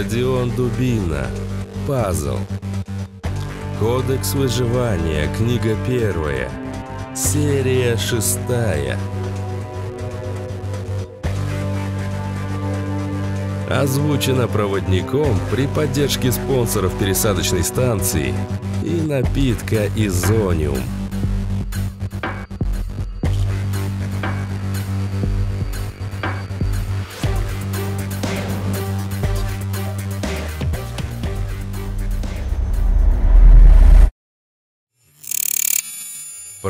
Родион Дубина. Пазл. Кодекс выживания. Книга первая. Серия шестая. Озвучено проводником при поддержке спонсоров пересадочной станции и напитка «Изониум».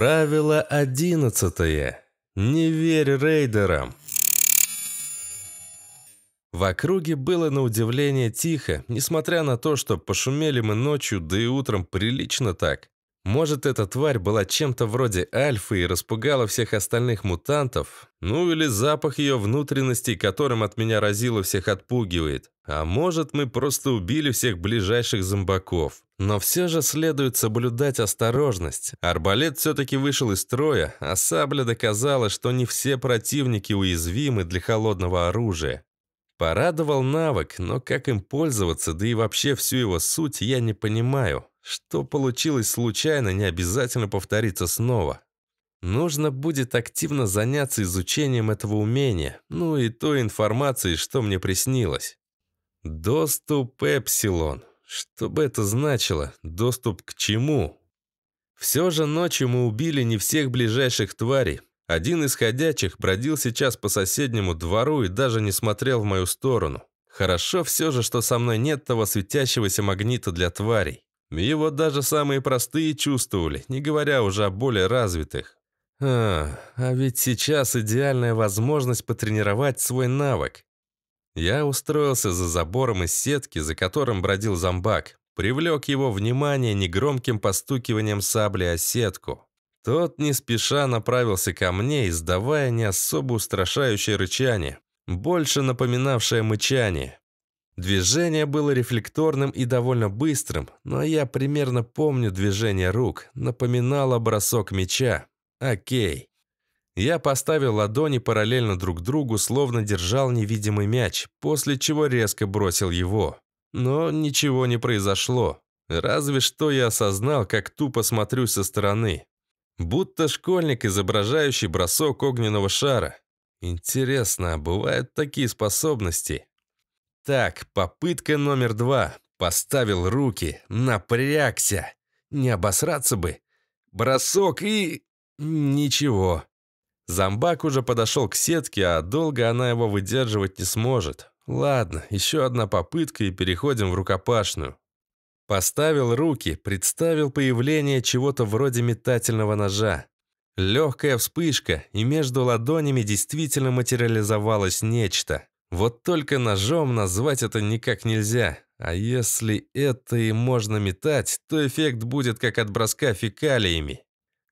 Правило одиннадцатое. Не верь рейдерам. В округе было на удивление тихо, несмотря на то, что пошумели мы ночью, да и утром прилично так. Может, эта тварь была чем-то вроде альфы и распугала всех остальных мутантов? Ну или запах ее внутренностей, которым от меня разило, всех отпугивает. А может, мы просто убили всех ближайших зомбаков. Но все же следует соблюдать осторожность. Арбалет все-таки вышел из строя, а сабля доказала, что не все противники уязвимы для холодного оружия. Порадовал навык, но как им пользоваться, да и вообще всю его суть, я не понимаю. Что получилось случайно, не обязательно повторится снова. Нужно будет активно заняться изучением этого умения, ну и той информации, что мне приснилось. Доступ Эпсилон. Что бы это значило? Доступ к чему? Все же ночью мы убили не всех ближайших тварей. Один из ходячих бродил сейчас по соседнему двору и даже не смотрел в мою сторону. Хорошо все же, что со мной нет того светящегося магнита для тварей. Его даже самые простые чувствовали, не говоря уже о более развитых. А, а ведь сейчас идеальная возможность потренировать свой навык. Я устроился за забором из сетки, за которым бродил зомбак. Привлек его внимание негромким постукиванием сабли о сетку. Тот не спеша направился ко мне, издавая не особо устрашающее рычание, больше напоминавшее мычание. Движение было рефлекторным и довольно быстрым, но я примерно помню движение рук, напоминало бросок меча. Окей. Я поставил ладони параллельно друг другу, словно держал невидимый мяч, после чего резко бросил его. Но ничего не произошло. Разве что я осознал, как тупо смотрю со стороны. Будто школьник, изображающий бросок огненного шара. Интересно, а бывают такие способности? Так, попытка номер два. Поставил руки, напрягся. Не обосраться бы. Бросок и... Ничего. Зомбак уже подошел к сетке, а долго она его выдерживать не сможет. Ладно, еще одна попытка и переходим в рукопашную. Поставил руки, представил появление чего-то вроде метательного ножа. Легкая вспышка, и между ладонями действительно материализовалось нечто. Вот только ножом назвать это никак нельзя. А если это и можно метать, то эффект будет как от броска фекалиями.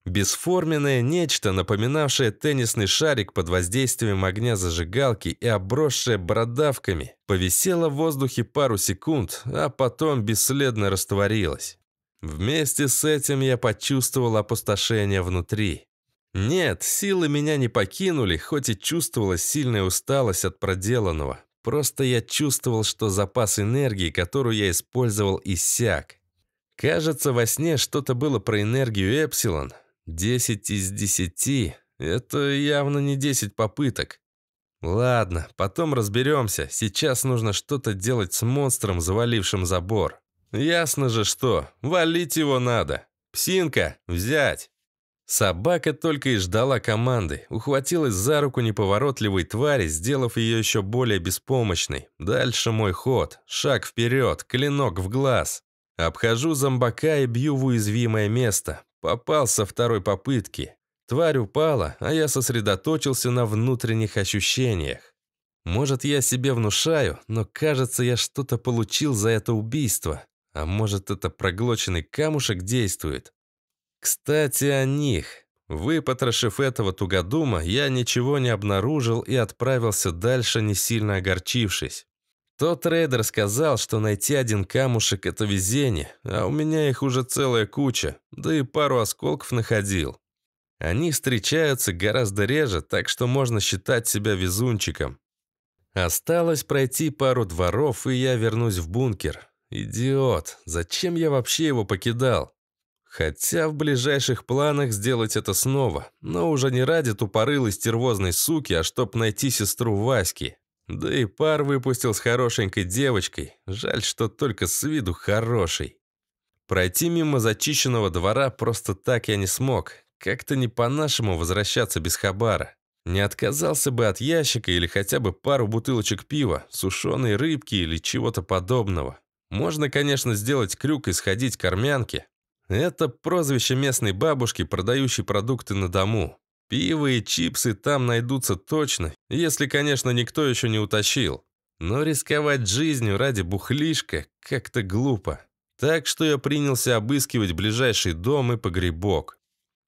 Бесформенное нечто, напоминавшее теннисный шарик под воздействием огня зажигалки и обросшее бородавками, повисело в воздухе пару секунд, а потом бесследно растворилось. Вместе с этим я почувствовал опустошение внутри. Нет, силы меня не покинули, хоть и чувствовалась сильная усталость от проделанного. Просто я чувствовал, что запас энергии, которую я использовал, иссяк. Кажется, во сне что-то было про энергию Эпсилон. Десять из десяти — это явно не десять попыток. Ладно, потом разберемся. Сейчас нужно что-то делать с монстром, завалившим забор. Ясно же что, валить его надо. Псинка, взять! Собака только и ждала команды, ухватилась за руку неповоротливой твари, сделав ее еще более беспомощной. Дальше мой ход, шаг вперед, клинок в глаз. Обхожу зомбака и бью в уязвимое место. Попался второй попытки. Тварь упала, а я сосредоточился на внутренних ощущениях. Может, я себе внушаю, но кажется, я что-то получил за это убийство. А может, это проглоченный камушек действует? Кстати, о них. Выпотрошив этого тугодума, я ничего не обнаружил и отправился дальше, не сильно огорчившись. Тот трейдер сказал, что найти один камушек – это везение, а у меня их уже целая куча, да и пару осколков находил. Они встречаются гораздо реже, так что можно считать себя везунчиком. Осталось пройти пару дворов, и я вернусь в бункер. Идиот, зачем я вообще его покидал? Хотя в ближайших планах сделать это снова, но уже не ради тупорылой стервозной суки, а чтоб найти сестру Васьки. Да и пар выпустил с хорошенькой девочкой. Жаль, что только с виду хороший. Пройти мимо зачищенного двора просто так я не смог. Как-то не по-нашему возвращаться без хабара. Не отказался бы от ящика или хотя бы пару бутылочек пива, сушеной рыбки или чего-то подобного. Можно, конечно, сделать крюк и сходить к армянке. Это прозвище местной бабушки, продающей продукты на дому. Пиво и чипсы там найдутся точно, если, конечно, никто еще не утащил. Но рисковать жизнью ради бухлишка как-то глупо. Так что я принялся обыскивать ближайший дом и погребок.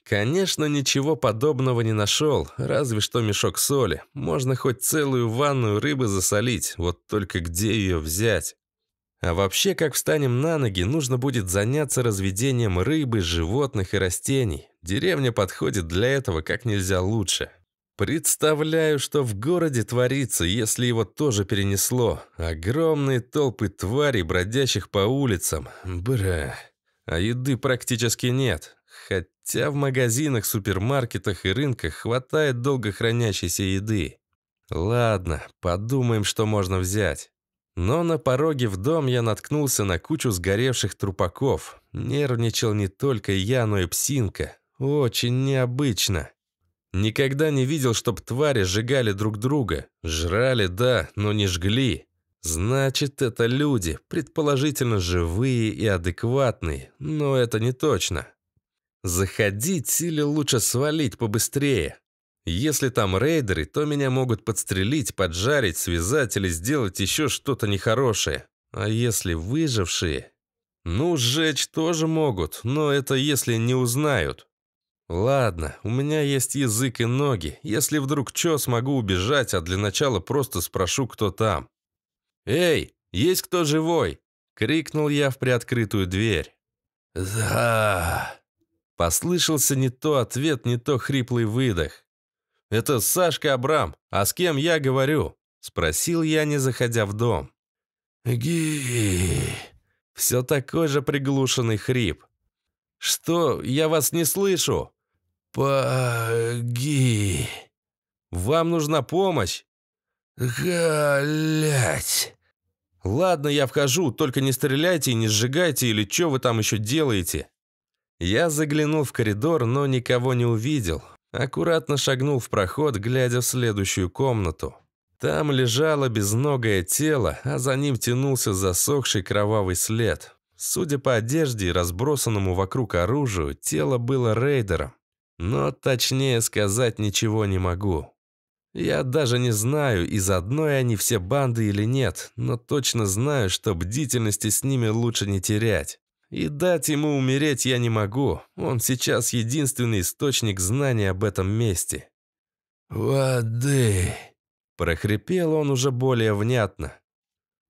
Конечно, ничего подобного не нашел, разве что мешок соли. Можно хоть целую ванную рыбы засолить, вот только где ее взять? А вообще, как встанем на ноги, нужно будет заняться разведением рыбы, животных и растений. Деревня подходит для этого как нельзя лучше. Представляю, что в городе творится, если его тоже перенесло. Огромные толпы тварей, бродящих по улицам. Бра. А еды практически нет. Хотя в магазинах, супермаркетах и рынках хватает долго хранящейся еды. Ладно, подумаем, что можно взять. Но на пороге в дом я наткнулся на кучу сгоревших трупаков. Нервничал не только я, но и псинка. Очень необычно. Никогда не видел, чтоб твари сжигали друг друга. Жрали, да, но не жгли. Значит, это люди, предположительно живые и адекватные, но это не точно. Заходить или лучше свалить побыстрее. Если там рейдеры, то меня могут подстрелить, поджарить, связать или сделать еще что-то нехорошее. А если выжившие? Ну, сжечь тоже могут, но это если не узнают. «Ладно, у меня есть язык и ноги. Если вдруг чё, смогу убежать, а для начала просто спрошу, кто там». «Эй, есть кто живой?» — крикнул я в приоткрытую дверь. «Да...» Послышался не то ответ, не то хриплый выдох. «Это Сашка Абрам. А с кем я говорю?» — спросил я, не заходя в дом. «Ги...» Все такой же приглушенный хрип. «Что? Я вас не слышу!» «Помоги!» «Вам нужна помощь!» «Галять!» «Ладно, я вхожу, только не стреляйте и не сжигайте, или что вы там еще делаете?» Я заглянул в коридор, но никого не увидел. Аккуратно шагнул в проход, глядя в следующую комнату. Там лежало безногое тело, а за ним тянулся засохший кровавый след. Судя по одежде и разбросанному вокруг оружию, тело было рейдером. Но точнее сказать ничего не могу. Я даже не знаю, из одной они все банды или нет, но точно знаю, что бдительности с ними лучше не терять. И дать ему умереть я не могу. Он сейчас единственный источник знаний об этом месте. «Воды!» – прохрипел он уже более внятно.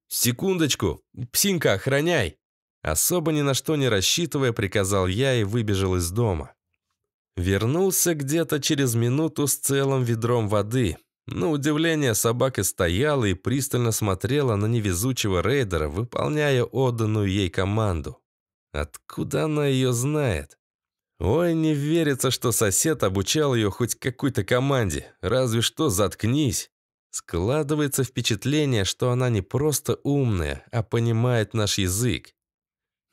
«Секундочку! Псинка, охраняй!» Особо ни на что не рассчитывая, приказал я и выбежал из дома. Вернулся где-то через минуту с целым ведром воды. На удивление собака стояла и пристально смотрела на невезучего рейдера, выполняя отданную ей команду. Откуда она ее знает? Ой, не верится, что сосед обучал ее хоть какой-то команде. Разве что заткнись. Складывается впечатление, что она не просто умная, а понимает наш язык.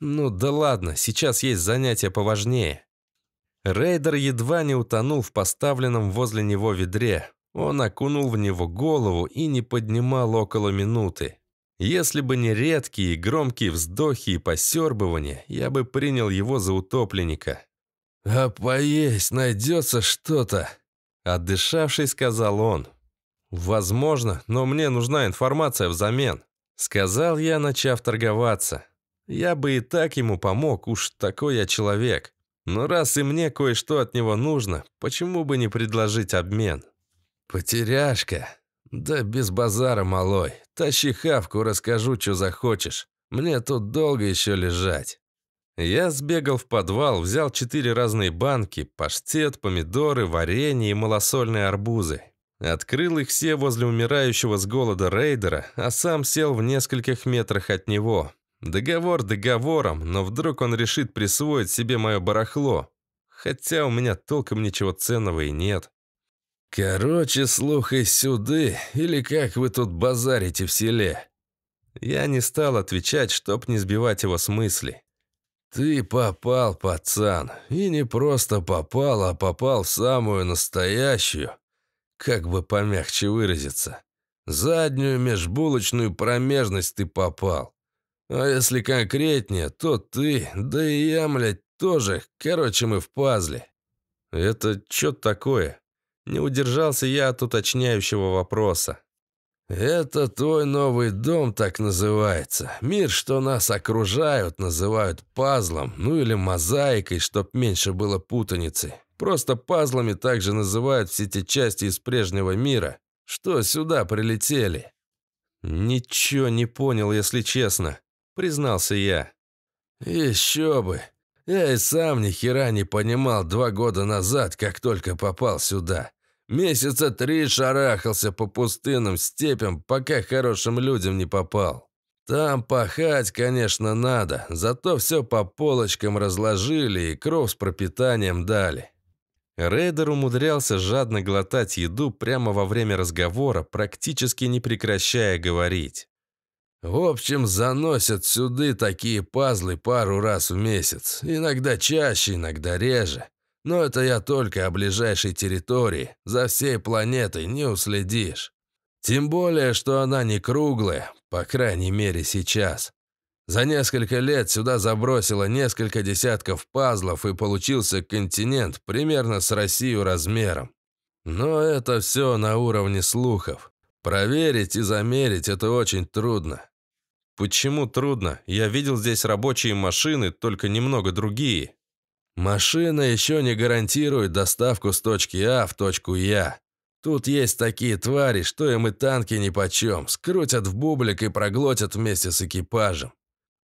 Ну да ладно, сейчас есть занятия поважнее. Рейдер едва не утонул в поставленном возле него ведре. Он окунул в него голову и не поднимал около минуты. Если бы не редкие громкие вздохи и посербывания, я бы принял его за утопленника. «А поесть найдется что-то», — отдышавшись, сказал он. «Возможно, но мне нужна информация взамен», — сказал я, начав торговаться. «Я бы и так ему помог, уж такой я человек. Но раз и мне кое-что от него нужно, почему бы не предложить обмен? Потеряшка. Да без базара, малой. Тащи хавку, расскажу, что захочешь. Мне тут долго еще лежать. Я сбегал в подвал, взял четыре разные банки, паштет, помидоры, варенье и малосольные арбузы. Открыл их все возле умирающего с голода рейдера, а сам сел в нескольких метрах от него. Договор договором, но вдруг он решит присвоить себе мое барахло. Хотя у меня толком ничего ценного и нет. «Короче, слухай сюды, или как вы тут базарите в селе?» Я не стал отвечать, чтоб не сбивать его с мысли. «Ты попал, пацан, и не просто попал, а попал в самую настоящую, как бы помягче выразиться, заднюю межбулочную промежность ты попал. А если конкретнее, то ты, да и я, млядь, тоже. Короче, мы в пазле». «Это что такое?» Не удержался я от уточняющего вопроса. «Это твой новый дом так называется. Мир, что нас окружают, называют пазлом, ну или мозаикой, чтоб меньше было путаницы. Просто пазлами также называют все те части из прежнего мира, что сюда прилетели». «Ничего не понял, если честно признался я. «Еще бы! Я и сам ни хера не понимал два года назад, как только попал сюда. Месяца три шарахался по пустынным степям, пока хорошим людям не попал. Там пахать, конечно, надо, зато все по полочкам разложили и кровь с пропитанием дали». Рейдер умудрялся жадно глотать еду прямо во время разговора, практически не прекращая говорить. В общем, заносят сюды такие пазлы пару раз в месяц. Иногда чаще, иногда реже. Но это я только о ближайшей территории. За всей планетой не уследишь. Тем более, что она не круглая, по крайней мере сейчас. За несколько лет сюда забросило несколько десятков пазлов и получился континент примерно с Россию размером. Но это все на уровне слухов. Проверить и замерить это очень трудно. Почему трудно? Я видел здесь рабочие машины, только немного другие. Машина еще не гарантирует доставку с точки А в точку Я. Тут есть такие твари, что им и танки нипочем, скрутят в бублик и проглотят вместе с экипажем.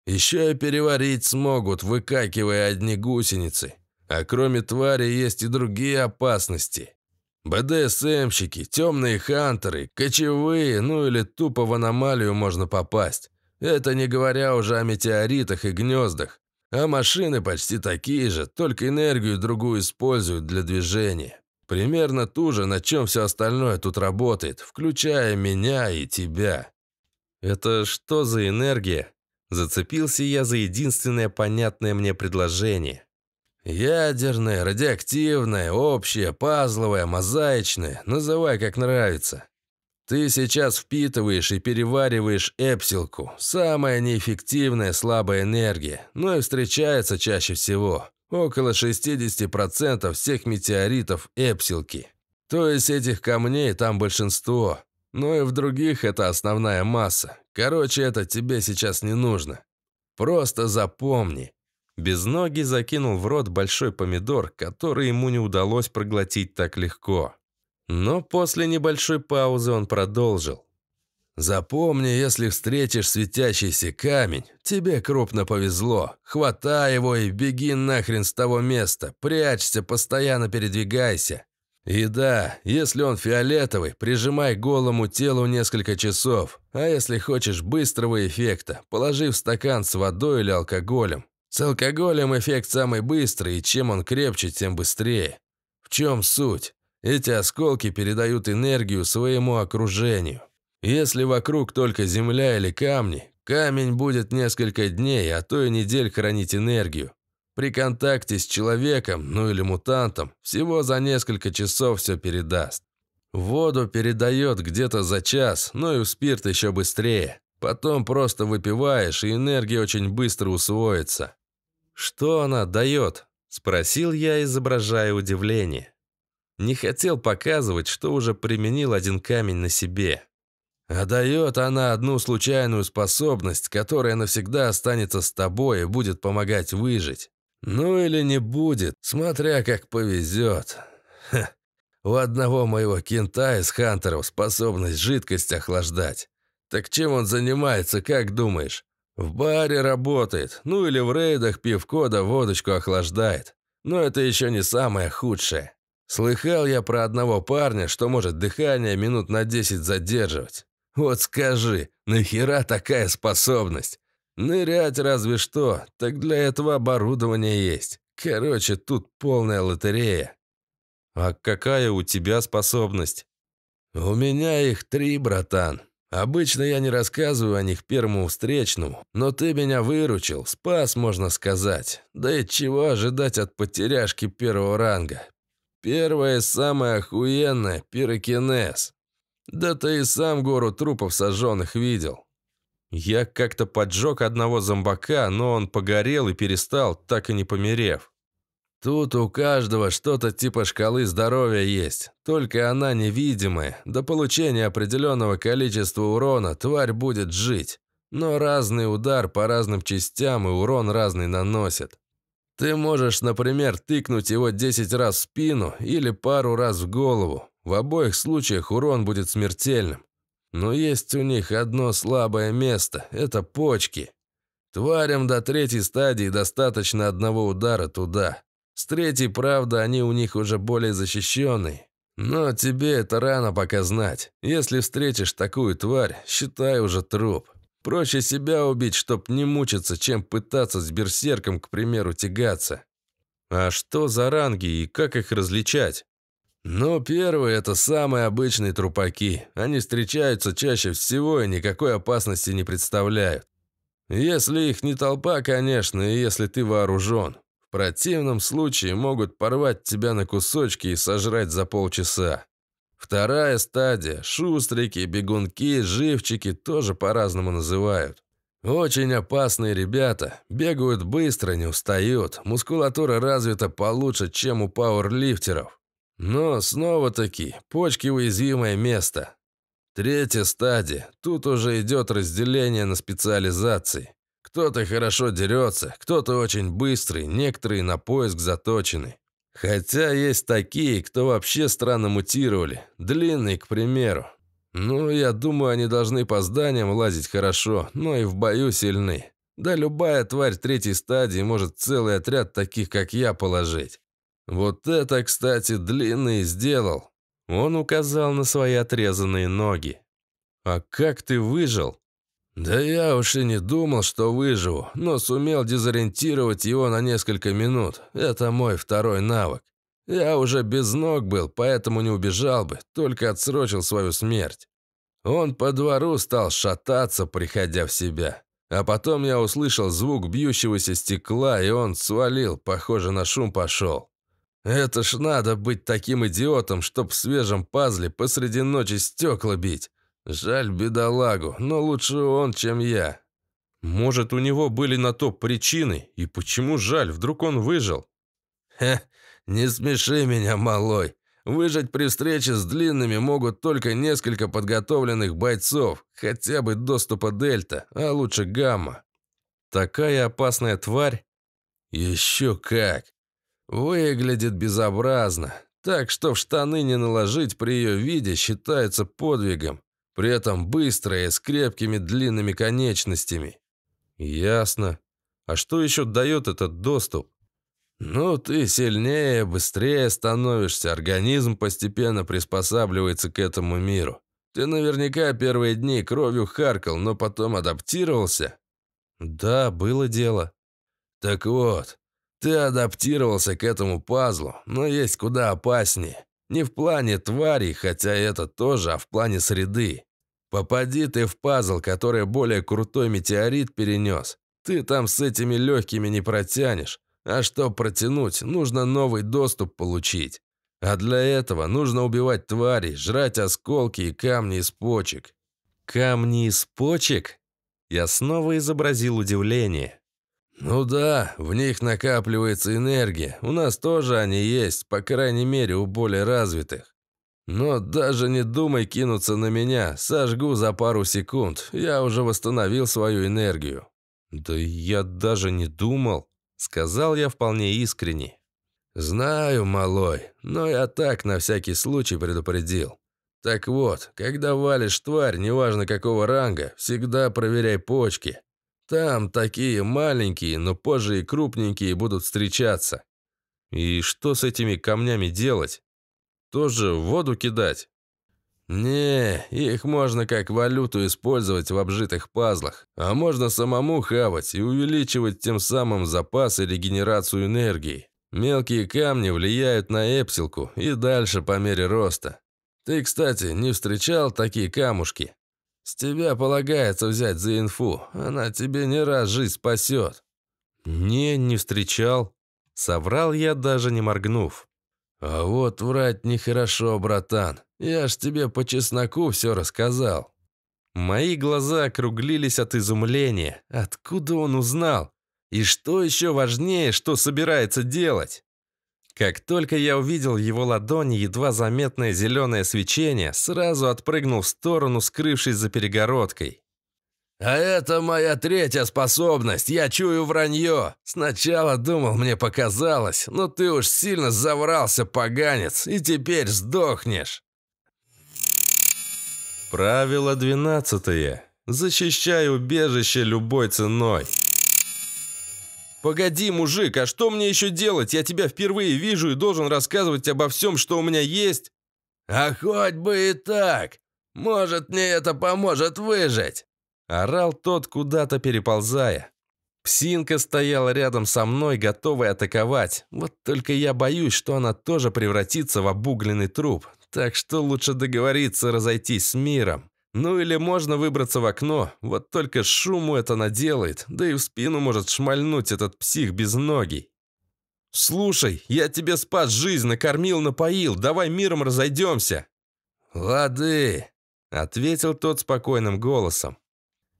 Еще и переварить смогут, выкакивая одни гусеницы. А кроме твари есть и другие опасности. БДСМщики, темные хантеры, кочевые, ну или тупо в аномалию можно попасть. Это не говоря уже о метеоритах и гнездах. А машины почти такие же, только энергию другую используют для движения. Примерно ту же, на чем все остальное тут работает, включая меня и тебя. Это что за энергия? Зацепился я за единственное понятное мне предложение. Ядерное, радиоактивное, общее, пазловое, мозаичное, называй как нравится. Ты сейчас впитываешь и перевариваешь эпсилку, самая неэффективная слабая энергия, но ну и встречается чаще всего. Около 60% всех метеоритов – эпсилки. То есть этих камней там большинство. Но ну и в других это основная масса. Короче, это тебе сейчас не нужно. Просто запомни, без ноги закинул в рот большой помидор, который ему не удалось проглотить так легко. Но после небольшой паузы он продолжил. «Запомни, если встретишь светящийся камень, тебе крупно повезло. Хватай его и беги нахрен с того места, прячься, постоянно передвигайся. И да, если он фиолетовый, прижимай голому телу несколько часов, а если хочешь быстрого эффекта, положи в стакан с водой или алкоголем. С алкоголем эффект самый быстрый, и чем он крепче, тем быстрее. В чем суть? Эти осколки передают энергию своему окружению. Если вокруг только земля или камни, камень будет несколько дней, а то и недель хранить энергию. При контакте с человеком, ну или мутантом, всего за несколько часов все передаст. Воду передает где-то за час, но ну и в спирт еще быстрее. Потом просто выпиваешь, и энергия очень быстро усвоится. «Что она дает?» – спросил я, изображая удивление. Не хотел показывать, что уже применил один камень на себе. «А дает она одну случайную способность, которая навсегда останется с тобой и будет помогать выжить. Ну или не будет, смотря как повезет. Ха. У одного моего кента из хантеров способность жидкость охлаждать. Так чем он занимается, как думаешь? В баре работает, ну или в рейдах пивко да водочку охлаждает. Но это еще не самое худшее. Слыхал я про одного парня, что может дыхание минут на 10 задерживать. Вот скажи, нахера такая способность? Нырять разве что, так для этого оборудование есть. Короче, тут полная лотерея. А какая у тебя способность? У меня их три, братан. Обычно я не рассказываю о них первому встречному, но ты меня выручил, спас, можно сказать. Да и чего ожидать от потеряшки первого ранга? Первое самое охуенное – пирокинез. Да ты и сам гору трупов сожженных видел. Я как-то поджег одного зомбака, но он погорел и перестал, так и не померев. Тут у каждого что-то типа шкалы здоровья есть, только она невидимая. До получения определенного количества урона тварь будет жить. Но разный удар по разным частям и урон разный наносит. Ты можешь, например, тыкнуть его 10 раз в спину или пару раз в голову. В обоих случаях урон будет смертельным. Но есть у них одно слабое место – это почки. Тварям до третьей стадии достаточно одного удара туда. С третьей, правда, они у них уже более защищены. Но тебе это рано пока знать. Если встретишь такую тварь, считай уже труп. Проще себя убить, чтоб не мучиться, чем пытаться с берсерком, к примеру, тягаться. А что за ранги и как их различать? Ну, первые – это самые обычные трупаки. Они встречаются чаще всего и никакой опасности не представляют. Если их не толпа, конечно, и если ты вооружен противном случае могут порвать тебя на кусочки и сожрать за полчаса. Вторая стадия – шустрики, бегунки, живчики тоже по-разному называют. Очень опасные ребята, бегают быстро, не устают, мускулатура развита получше, чем у пауэрлифтеров. Но снова-таки почки – уязвимое место. Третья стадия – тут уже идет разделение на специализации. Кто-то хорошо дерется, кто-то очень быстрый, некоторые на поиск заточены. Хотя есть такие, кто вообще странно мутировали. Длинный, к примеру. Ну, я думаю, они должны по зданиям лазить хорошо, но и в бою сильны. Да любая тварь третьей стадии может целый отряд таких, как я, положить. Вот это, кстати, длинный сделал. Он указал на свои отрезанные ноги. А как ты выжил? Да я уж и не думал, что выживу, но сумел дезориентировать его на несколько минут. Это мой второй навык. Я уже без ног был, поэтому не убежал бы, только отсрочил свою смерть. Он по двору стал шататься, приходя в себя. А потом я услышал звук бьющегося стекла, и он свалил, похоже, на шум пошел. Это ж надо быть таким идиотом, чтоб в свежем пазле посреди ночи стекла бить. Жаль бедолагу, но лучше он, чем я. Может, у него были на то причины? И почему жаль? Вдруг он выжил? Хе, не смеши меня, малой. Выжить при встрече с длинными могут только несколько подготовленных бойцов, хотя бы доступа дельта, а лучше гамма. Такая опасная тварь? Еще как. Выглядит безобразно. Так что в штаны не наложить при ее виде считается подвигом. При этом быстрые, с крепкими длинными конечностями. Ясно. А что еще дает этот доступ? Ну, ты сильнее, быстрее становишься, организм постепенно приспосабливается к этому миру. Ты наверняка первые дни кровью харкал, но потом адаптировался? Да, было дело. Так вот, ты адаптировался к этому пазлу, но есть куда опаснее. Не в плане тварей, хотя это тоже, а в плане среды. Попади ты в пазл, который более крутой метеорит перенес. Ты там с этими легкими не протянешь. А что протянуть, нужно новый доступ получить. А для этого нужно убивать тварей, жрать осколки и камни из почек. Камни из почек? Я снова изобразил удивление. «Ну да, в них накапливается энергия. У нас тоже они есть, по крайней мере, у более развитых. Но даже не думай кинуться на меня, сожгу за пару секунд. Я уже восстановил свою энергию». «Да я даже не думал», — сказал я вполне искренне. «Знаю, малой, но я так на всякий случай предупредил. Так вот, когда валишь тварь, неважно какого ранга, всегда проверяй почки. Там такие маленькие, но позже и крупненькие будут встречаться. И что с этими камнями делать? Тоже в воду кидать? Не, их можно как валюту использовать в обжитых пазлах, а можно самому хавать и увеличивать тем самым запас и регенерацию энергии. Мелкие камни влияют на эпсилку и дальше по мере роста. Ты, кстати, не встречал такие камушки? С тебя полагается взять за инфу. Она тебе не раз жизнь спасет». «Не, не встречал». Соврал я, даже не моргнув. «А вот врать нехорошо, братан. Я ж тебе по чесноку все рассказал». Мои глаза округлились от изумления. Откуда он узнал? И что еще важнее, что собирается делать? Как только я увидел его ладони, едва заметное зеленое свечение, сразу отпрыгнул в сторону, скрывшись за перегородкой. «А это моя третья способность, я чую вранье. Сначала думал, мне показалось, но ты уж сильно заврался, поганец, и теперь сдохнешь». Правило двенадцатое. Защищай убежище любой ценой. «Погоди, мужик, а что мне еще делать? Я тебя впервые вижу и должен рассказывать обо всем, что у меня есть». «А хоть бы и так! Может, мне это поможет выжить!» Орал тот, куда-то переползая. Псинка стояла рядом со мной, готовая атаковать. Вот только я боюсь, что она тоже превратится в обугленный труп. Так что лучше договориться разойтись с миром. Ну или можно выбраться в окно, вот только шуму это наделает, да и в спину может шмальнуть этот псих без ноги. «Слушай, я тебе спас жизнь, накормил, напоил, давай миром разойдемся!» «Лады!» — ответил тот спокойным голосом.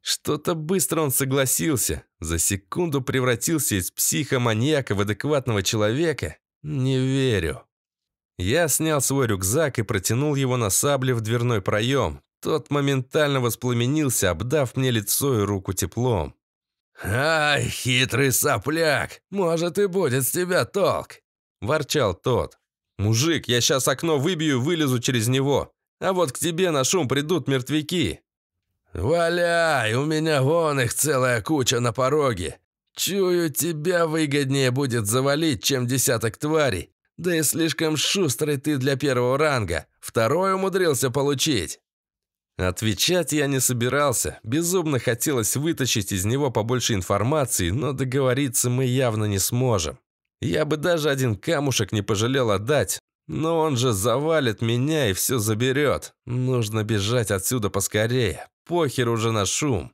Что-то быстро он согласился, за секунду превратился из психа-маньяка в адекватного человека. Не верю. Я снял свой рюкзак и протянул его на сабле в дверной проем. Тот моментально воспламенился, обдав мне лицо и руку теплом. «Ай, хитрый сопляк! Может, и будет с тебя толк!» – ворчал тот. «Мужик, я сейчас окно выбью вылезу через него, а вот к тебе на шум придут мертвяки!» «Валяй, у меня вон их целая куча на пороге. Чую, тебя выгоднее будет завалить, чем десяток тварей. Да и слишком шустрый ты для первого ранга. Второй умудрился получить». Отвечать я не собирался. Безумно хотелось вытащить из него побольше информации, но договориться мы явно не сможем. Я бы даже один камушек не пожалел отдать, но он же завалит меня и все заберет. Нужно бежать отсюда поскорее. Похер уже на шум.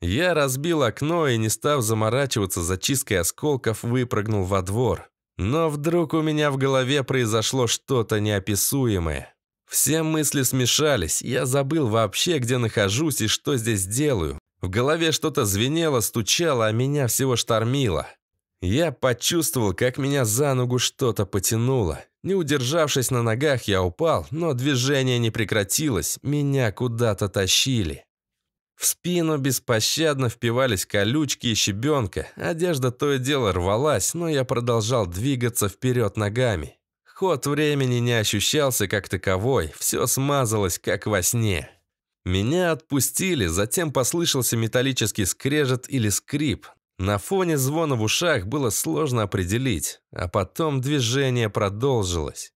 Я разбил окно и, не став заморачиваться зачисткой осколков, выпрыгнул во двор. Но вдруг у меня в голове произошло что-то неописуемое. Все мысли смешались, я забыл вообще, где нахожусь и что здесь делаю. В голове что-то звенело, стучало, а меня всего штормило. Я почувствовал, как меня за ногу что-то потянуло. Не удержавшись на ногах, я упал, но движение не прекратилось, меня куда-то тащили. В спину беспощадно впивались колючки и щебенка, одежда то и дело рвалась, но я продолжал двигаться вперед ногами. Ход времени не ощущался как таковой, все смазалось, как во сне. Меня отпустили, затем послышался металлический скрежет или скрип. На фоне звона в ушах было сложно определить, а потом движение продолжилось.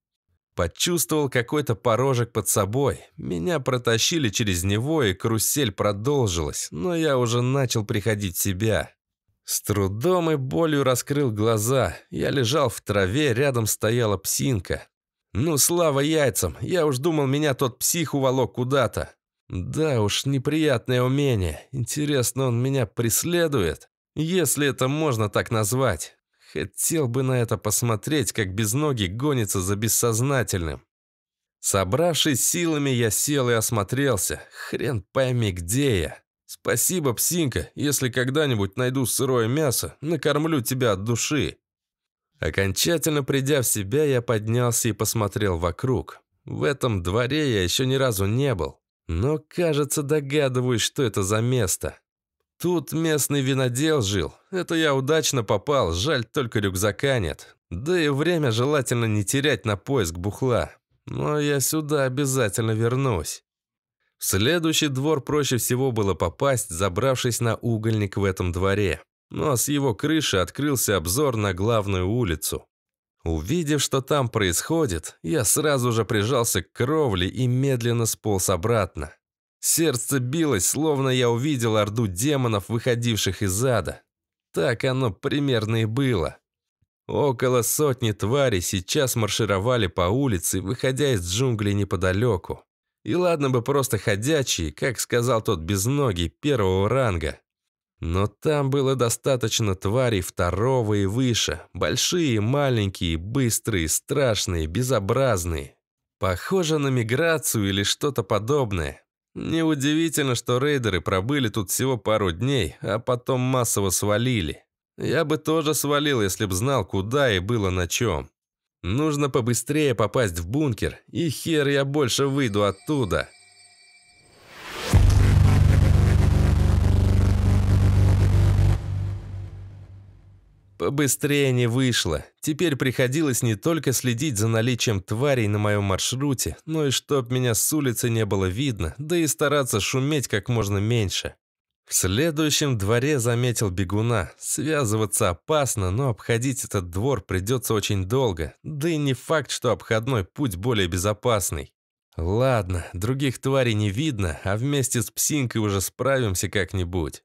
Почувствовал какой-то порожек под собой. Меня протащили через него, и карусель продолжилась, но я уже начал приходить в себя. С трудом и болью раскрыл глаза. Я лежал в траве, рядом стояла псинка. Ну, слава яйцам, я уж думал, меня тот псих уволок куда-то. Да уж, неприятное умение. Интересно, он меня преследует? Если это можно так назвать. Хотел бы на это посмотреть, как без ноги гонится за бессознательным. Собравшись силами, я сел и осмотрелся. Хрен пойми, где я. «Спасибо, псинка, если когда-нибудь найду сырое мясо, накормлю тебя от души». Окончательно придя в себя, я поднялся и посмотрел вокруг. В этом дворе я еще ни разу не был, но, кажется, догадываюсь, что это за место. Тут местный винодел жил. Это я удачно попал, жаль, только рюкзака нет. Да и время желательно не терять на поиск бухла. Но я сюда обязательно вернусь следующий двор проще всего было попасть, забравшись на угольник в этом дворе. Но ну, а с его крыши открылся обзор на главную улицу. Увидев, что там происходит, я сразу же прижался к кровле и медленно сполз обратно. Сердце билось, словно я увидел орду демонов, выходивших из ада. Так оно примерно и было. Около сотни тварей сейчас маршировали по улице, выходя из джунглей неподалеку. И ладно бы просто ходячие, как сказал тот безногий первого ранга. Но там было достаточно тварей второго и выше. Большие, маленькие, быстрые, страшные, безобразные. Похоже на миграцию или что-то подобное. Неудивительно, что рейдеры пробыли тут всего пару дней, а потом массово свалили. Я бы тоже свалил, если б знал, куда и было на чем. Нужно побыстрее попасть в бункер, и хер я больше выйду оттуда. Побыстрее не вышло. Теперь приходилось не только следить за наличием тварей на моем маршруте, но и чтоб меня с улицы не было видно, да и стараться шуметь как можно меньше. В следующем дворе заметил бегуна. Связываться опасно, но обходить этот двор придется очень долго, да и не факт, что обходной путь более безопасный. Ладно, других тварей не видно, а вместе с псинкой уже справимся как-нибудь.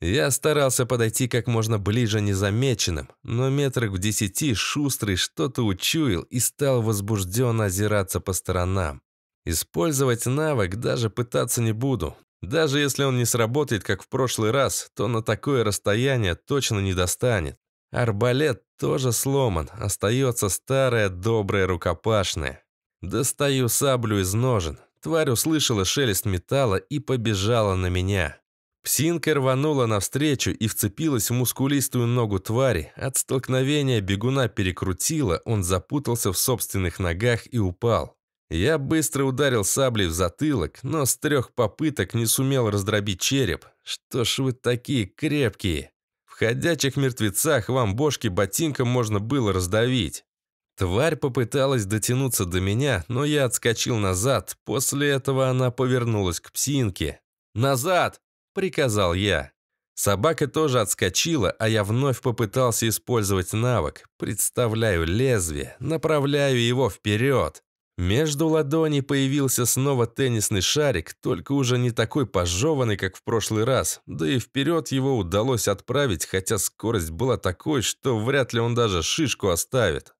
Я старался подойти как можно ближе незамеченным, но метрах в десяти Шустрый что-то учуял и стал возбужденно озираться по сторонам. Использовать навык даже пытаться не буду. Даже если он не сработает, как в прошлый раз, то на такое расстояние точно не достанет. Арбалет тоже сломан, остается старая добрая рукопашная. Достаю саблю из ножен. Тварь услышала шелест металла и побежала на меня. Псинка рванула навстречу и вцепилась в мускулистую ногу твари. От столкновения бегуна перекрутила, он запутался в собственных ногах и упал. Я быстро ударил саблей в затылок, но с трех попыток не сумел раздробить череп. Что ж вы такие крепкие? В ходячих мертвецах вам бошки ботинком можно было раздавить. Тварь попыталась дотянуться до меня, но я отскочил назад. После этого она повернулась к псинке. «Назад!» – приказал я. Собака тоже отскочила, а я вновь попытался использовать навык. Представляю лезвие, направляю его вперед. Между ладоней появился снова теннисный шарик, только уже не такой пожеванный, как в прошлый раз, да и вперед его удалось отправить, хотя скорость была такой, что вряд ли он даже шишку оставит.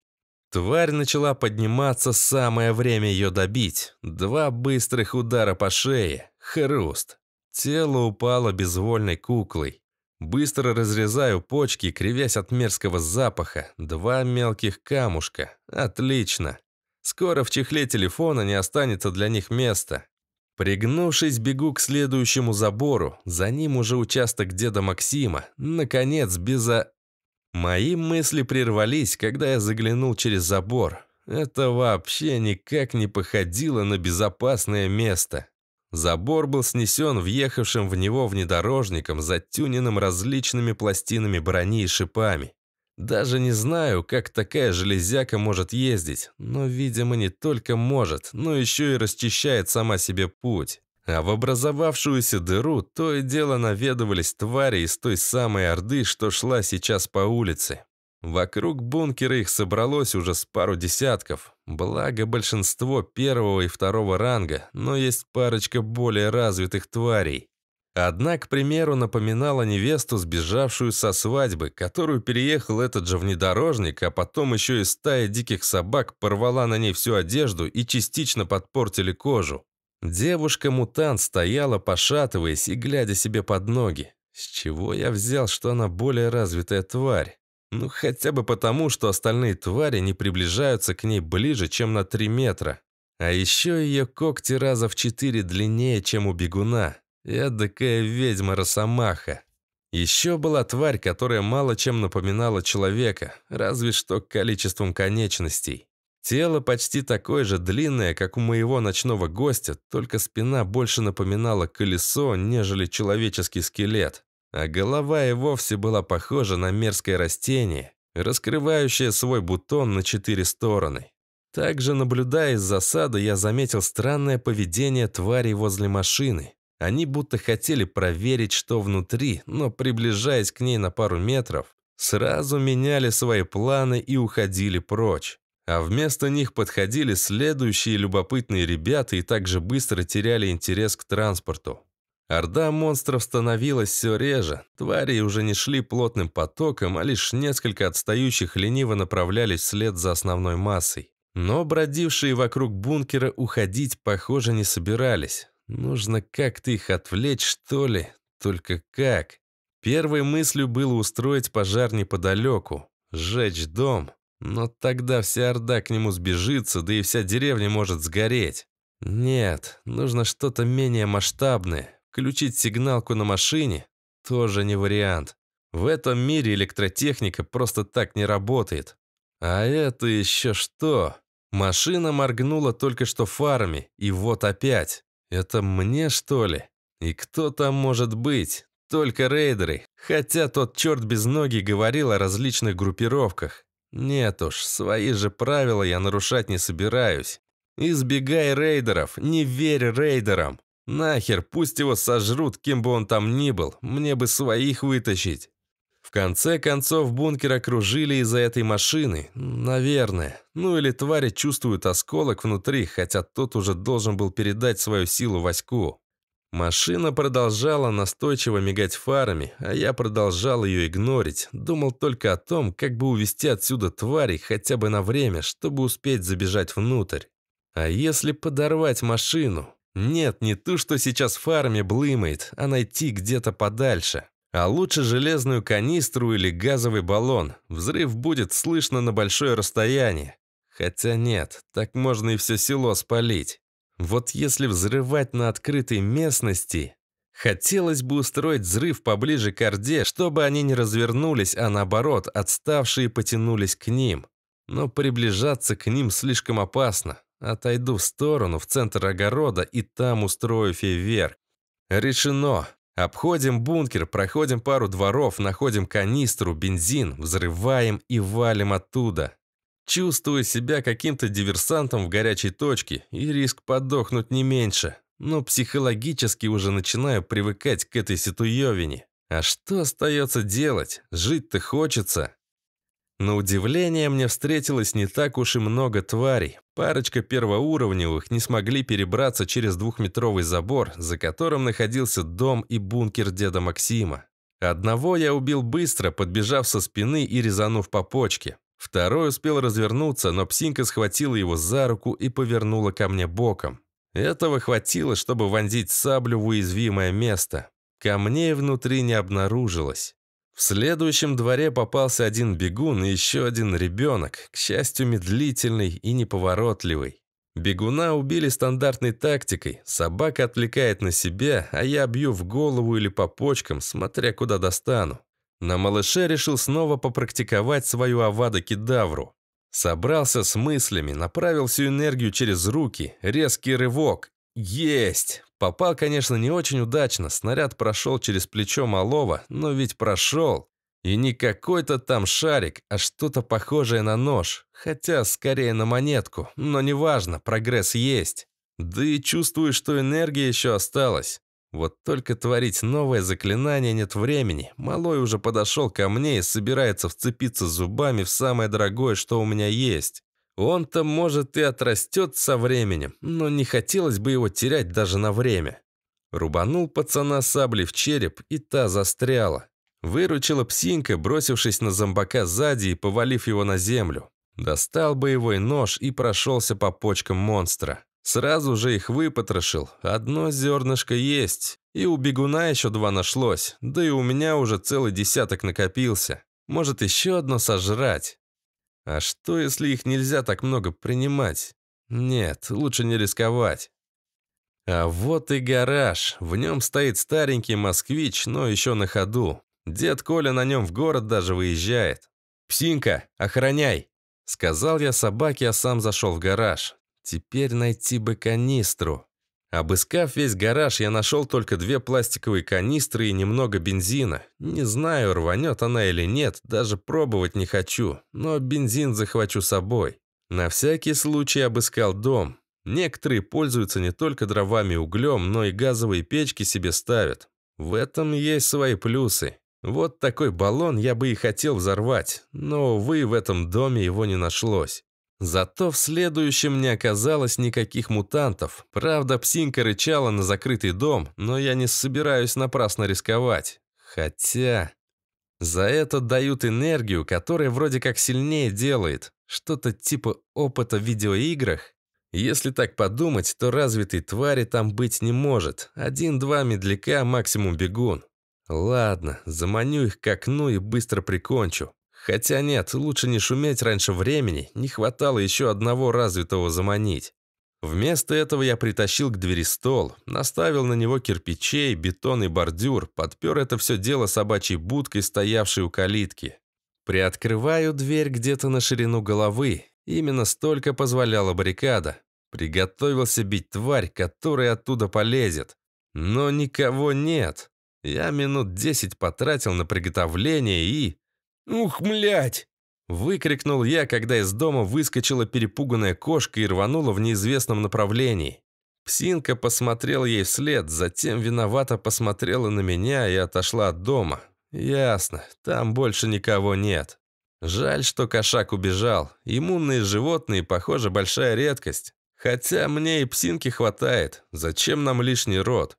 Тварь начала подниматься, самое время ее добить. Два быстрых удара по шее. Хруст. Тело упало безвольной куклой. Быстро разрезаю почки, кривясь от мерзкого запаха. Два мелких камушка. Отлично. Скоро в чехле телефона не останется для них места. Пригнувшись, бегу к следующему забору. За ним уже участок деда Максима. Наконец, безо... Мои мысли прервались, когда я заглянул через забор. Это вообще никак не походило на безопасное место. Забор был снесен въехавшим в него внедорожником, затюненным различными пластинами брони и шипами. Даже не знаю, как такая железяка может ездить, но, видимо, не только может, но еще и расчищает сама себе путь. А в образовавшуюся дыру то и дело наведывались твари из той самой орды, что шла сейчас по улице. Вокруг бункера их собралось уже с пару десятков, благо большинство первого и второго ранга, но есть парочка более развитых тварей. Одна, к примеру, напоминала невесту, сбежавшую со свадьбы, которую переехал этот же внедорожник, а потом еще и стая диких собак порвала на ней всю одежду и частично подпортили кожу. Девушка-мутант стояла, пошатываясь и глядя себе под ноги. С чего я взял, что она более развитая тварь? Ну, хотя бы потому, что остальные твари не приближаются к ней ближе, чем на 3 метра. А еще ее когти раза в 4 длиннее, чем у бегуна. Эдакая ведьма-росомаха. Еще была тварь, которая мало чем напоминала человека, разве что количеством конечностей. Тело почти такое же длинное, как у моего ночного гостя, только спина больше напоминала колесо, нежели человеческий скелет. А голова и вовсе была похожа на мерзкое растение, раскрывающее свой бутон на четыре стороны. Также, наблюдая из засады, я заметил странное поведение тварей возле машины. Они будто хотели проверить, что внутри, но, приближаясь к ней на пару метров, сразу меняли свои планы и уходили прочь. А вместо них подходили следующие любопытные ребята и также быстро теряли интерес к транспорту. Орда монстров становилась все реже, твари уже не шли плотным потоком, а лишь несколько отстающих лениво направлялись вслед за основной массой. Но бродившие вокруг бункера уходить, похоже, не собирались. Нужно как-то их отвлечь, что ли? Только как? Первой мыслью было устроить пожар неподалеку, сжечь дом. Но тогда вся Орда к нему сбежится, да и вся деревня может сгореть. Нет, нужно что-то менее масштабное. Включить сигналку на машине? Тоже не вариант. В этом мире электротехника просто так не работает. А это еще что? Машина моргнула только что фарами, и вот опять. Это мне, что ли? И кто там может быть? Только рейдеры. Хотя тот черт без ноги говорил о различных группировках. Нет уж, свои же правила я нарушать не собираюсь. Избегай рейдеров, не верь рейдерам. Нахер, пусть его сожрут, кем бы он там ни был, мне бы своих вытащить. В конце концов, бункер окружили из-за этой машины, наверное. Ну или твари чувствуют осколок внутри, хотя тот уже должен был передать свою силу Ваську. Машина продолжала настойчиво мигать фарами, а я продолжал ее игнорить. Думал только о том, как бы увести отсюда тварей хотя бы на время, чтобы успеть забежать внутрь. А если подорвать машину? Нет, не ту, что сейчас фарами фарме блымает, а найти где-то подальше. А лучше железную канистру или газовый баллон. Взрыв будет слышно на большое расстояние. Хотя нет, так можно и все село спалить. Вот если взрывать на открытой местности... Хотелось бы устроить взрыв поближе к Орде, чтобы они не развернулись, а наоборот, отставшие потянулись к ним. Но приближаться к ним слишком опасно. Отойду в сторону, в центр огорода, и там устрою фейверк. Решено. Обходим бункер, проходим пару дворов, находим канистру, бензин, взрываем и валим оттуда. Чувствую себя каким-то диверсантом в горячей точке и риск подохнуть не меньше. Но психологически уже начинаю привыкать к этой ситуевине. А что остается делать? Жить-то хочется. На удивление мне встретилось не так уж и много тварей. Парочка первоуровневых не смогли перебраться через двухметровый забор, за которым находился дом и бункер деда Максима. Одного я убил быстро, подбежав со спины и резанув по почке. Второй успел развернуться, но псинка схватила его за руку и повернула ко мне боком. Этого хватило, чтобы вонзить саблю в уязвимое место. Камней внутри не обнаружилось. В следующем дворе попался один бегун и еще один ребенок, к счастью, медлительный и неповоротливый. Бегуна убили стандартной тактикой. Собака отвлекает на себя, а я бью в голову или по почкам, смотря куда достану. На малыше решил снова попрактиковать свою авада-кедавру. Собрался с мыслями, направил всю энергию через руки, резкий рывок. Есть! Попал, конечно, не очень удачно, снаряд прошел через плечо малого, но ведь прошел. И не какой-то там шарик, а что-то похожее на нож. Хотя, скорее, на монетку. Но неважно, прогресс есть. Да и чувствую, что энергия еще осталась. Вот только творить новое заклинание нет времени. Малой уже подошел ко мне и собирается вцепиться зубами в самое дорогое, что у меня есть. Он-то, может, и отрастет со временем, но не хотелось бы его терять даже на время. Рубанул пацана саблей в череп, и та застряла. Выручила псинка, бросившись на зомбака сзади и повалив его на землю. Достал боевой нож и прошелся по почкам монстра. Сразу же их выпотрошил. Одно зернышко есть. И у бегуна еще два нашлось. Да и у меня уже целый десяток накопился. Может, еще одно сожрать. А что, если их нельзя так много принимать? Нет, лучше не рисковать. А вот и гараж. В нем стоит старенький москвич, но еще на ходу. Дед Коля на нем в город даже выезжает. «Псинка, охраняй!» Сказал я собаке, а сам зашел в гараж. Теперь найти бы канистру. Обыскав весь гараж, я нашел только две пластиковые канистры и немного бензина. Не знаю, рванет она или нет, даже пробовать не хочу, но бензин захвачу собой. На всякий случай обыскал дом. Некоторые пользуются не только дровами и углем, но и газовые печки себе ставят. В этом есть свои плюсы. Вот такой баллон я бы и хотел взорвать, но, увы, в этом доме его не нашлось. Зато в следующем не оказалось никаких мутантов. Правда, псинка рычала на закрытый дом, но я не собираюсь напрасно рисковать. Хотя... За это дают энергию, которая вроде как сильнее делает. Что-то типа опыта в видеоиграх. Если так подумать, то развитой твари там быть не может. Один-два медляка, максимум бегун. Ладно, заманю их к окну и быстро прикончу. Хотя нет, лучше не шуметь раньше времени, не хватало еще одного развитого заманить. Вместо этого я притащил к двери стол, наставил на него кирпичей, бетон и бордюр, подпер это все дело собачьей будкой, стоявшей у калитки. Приоткрываю дверь где-то на ширину головы, именно столько позволяла баррикада. Приготовился бить тварь, которая оттуда полезет. Но никого нет. Я минут десять потратил на приготовление и... «Ух, млять!» Выкрикнул я, когда из дома выскочила перепуганная кошка и рванула в неизвестном направлении. Псинка посмотрел ей вслед, затем виновато посмотрела на меня и отошла от дома. Ясно, там больше никого нет. Жаль, что кошак убежал. Иммунные животные, похоже, большая редкость. Хотя мне и псинки хватает. Зачем нам лишний рот?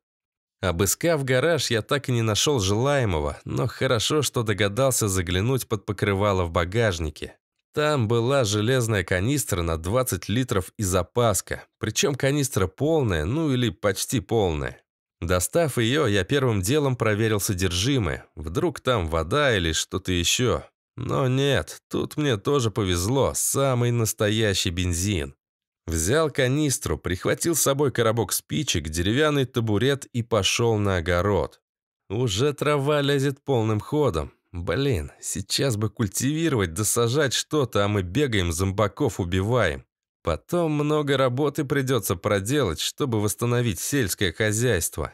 Обыскав гараж, я так и не нашел желаемого, но хорошо, что догадался заглянуть под покрывало в багажнике. Там была железная канистра на 20 литров и запаска, причем канистра полная, ну или почти полная. Достав ее, я первым делом проверил содержимое, вдруг там вода или что-то еще. Но нет, тут мне тоже повезло, самый настоящий бензин. Взял канистру, прихватил с собой коробок спичек, деревянный табурет и пошел на огород. Уже трава лезет полным ходом. Блин, сейчас бы культивировать, досажать что-то, а мы бегаем, зомбаков убиваем. Потом много работы придется проделать, чтобы восстановить сельское хозяйство.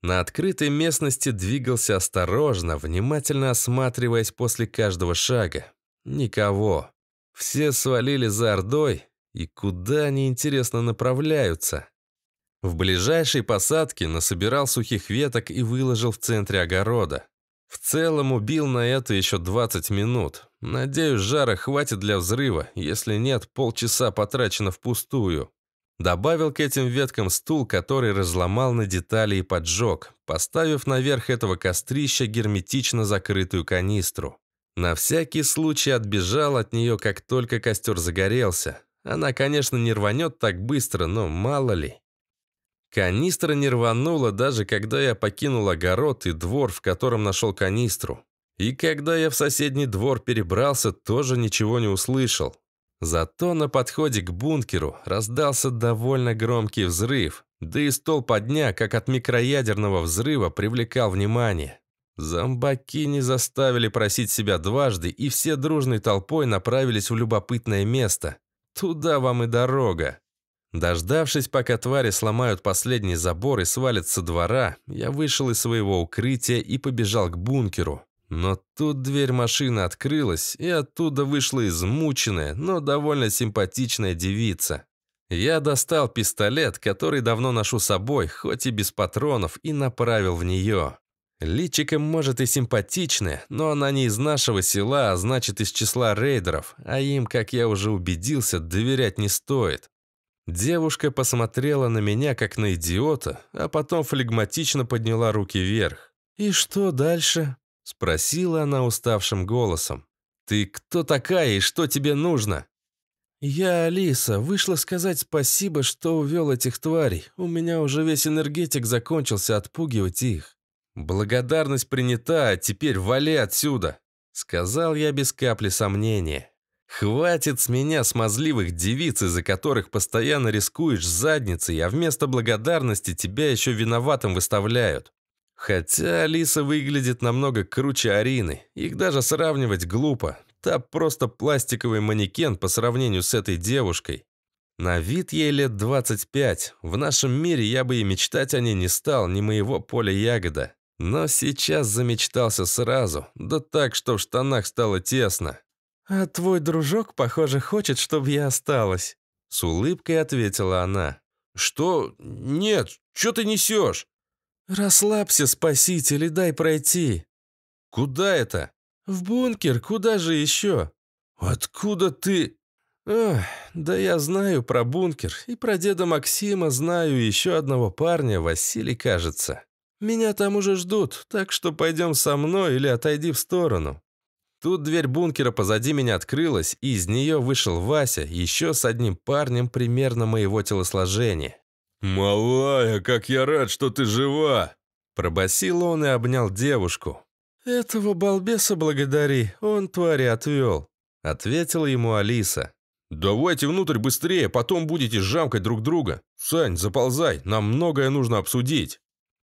На открытой местности двигался осторожно, внимательно осматриваясь после каждого шага. Никого. Все свалили за Ордой, и куда они, интересно, направляются? В ближайшей посадке насобирал сухих веток и выложил в центре огорода. В целом убил на это еще 20 минут. Надеюсь, жара хватит для взрыва, если нет, полчаса потрачено впустую. Добавил к этим веткам стул, который разломал на детали и поджег, поставив наверх этого кострища герметично закрытую канистру. На всякий случай отбежал от нее, как только костер загорелся. Она, конечно, не рванет так быстро, но мало ли. Канистра не рванула, даже когда я покинул огород и двор, в котором нашел канистру. И когда я в соседний двор перебрался, тоже ничего не услышал. Зато на подходе к бункеру раздался довольно громкий взрыв, да и столб дня, как от микроядерного взрыва, привлекал внимание. Зомбаки не заставили просить себя дважды, и все дружной толпой направились в любопытное место – Туда вам и дорога. Дождавшись, пока твари сломают последний забор и свалятся двора, я вышел из своего укрытия и побежал к бункеру. Но тут дверь машины открылась, и оттуда вышла измученная, но довольно симпатичная девица. Я достал пистолет, который давно ношу с собой, хоть и без патронов, и направил в нее. Личико, может, и симпатичное, но она не из нашего села, а значит, из числа рейдеров, а им, как я уже убедился, доверять не стоит. Девушка посмотрела на меня, как на идиота, а потом флегматично подняла руки вверх. «И что дальше?» – спросила она уставшим голосом. «Ты кто такая и что тебе нужно?» «Я Алиса. Вышла сказать спасибо, что увел этих тварей. У меня уже весь энергетик закончился отпугивать их. «Благодарность принята, а теперь вали отсюда!» Сказал я без капли сомнения. «Хватит с меня смазливых девиц, из-за которых постоянно рискуешь задницей, а вместо благодарности тебя еще виноватым выставляют. Хотя Алиса выглядит намного круче Арины, их даже сравнивать глупо. Та просто пластиковый манекен по сравнению с этой девушкой. На вид ей лет 25. В нашем мире я бы и мечтать о ней не стал, не моего поля ягода. Но сейчас замечтался сразу, да так, что в штанах стало тесно. «А твой дружок, похоже, хочет, чтобы я осталась», — с улыбкой ответила она. «Что? Нет, что ты несешь?» «Расслабься, спаситель, и дай пройти». «Куда это?» «В бункер, куда же еще?» «Откуда ты...» «Ох, да я знаю про бункер, и про деда Максима знаю еще одного парня, Василий, кажется». «Меня там уже ждут, так что пойдем со мной или отойди в сторону». Тут дверь бункера позади меня открылась, и из нее вышел Вася, еще с одним парнем примерно моего телосложения. «Малая, как я рад, что ты жива!» Пробасил он и обнял девушку. «Этого балбеса благодари, он твари отвел», — ответила ему Алиса. «Давайте внутрь быстрее, потом будете жамкать друг друга. Сань, заползай, нам многое нужно обсудить».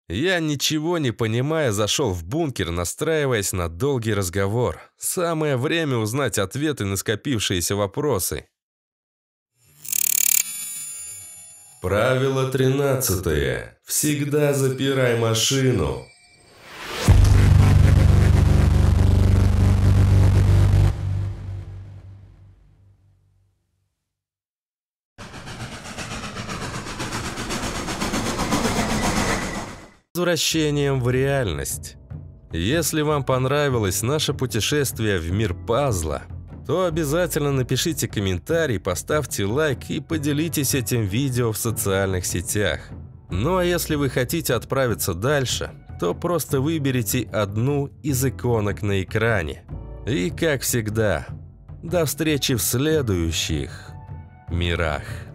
Я, ничего не понимая, зашел в бункер, настраиваясь на долгий разговор. Самое время узнать ответы на скопившиеся вопросы. Правило 13. Всегда запирай машину. возвращением в реальность. Если вам понравилось наше путешествие в мир пазла, то обязательно напишите комментарий, поставьте лайк и поделитесь этим видео в социальных сетях. Ну а если вы хотите отправиться дальше, то просто выберите одну из иконок на экране. И как всегда, до встречи в следующих мирах.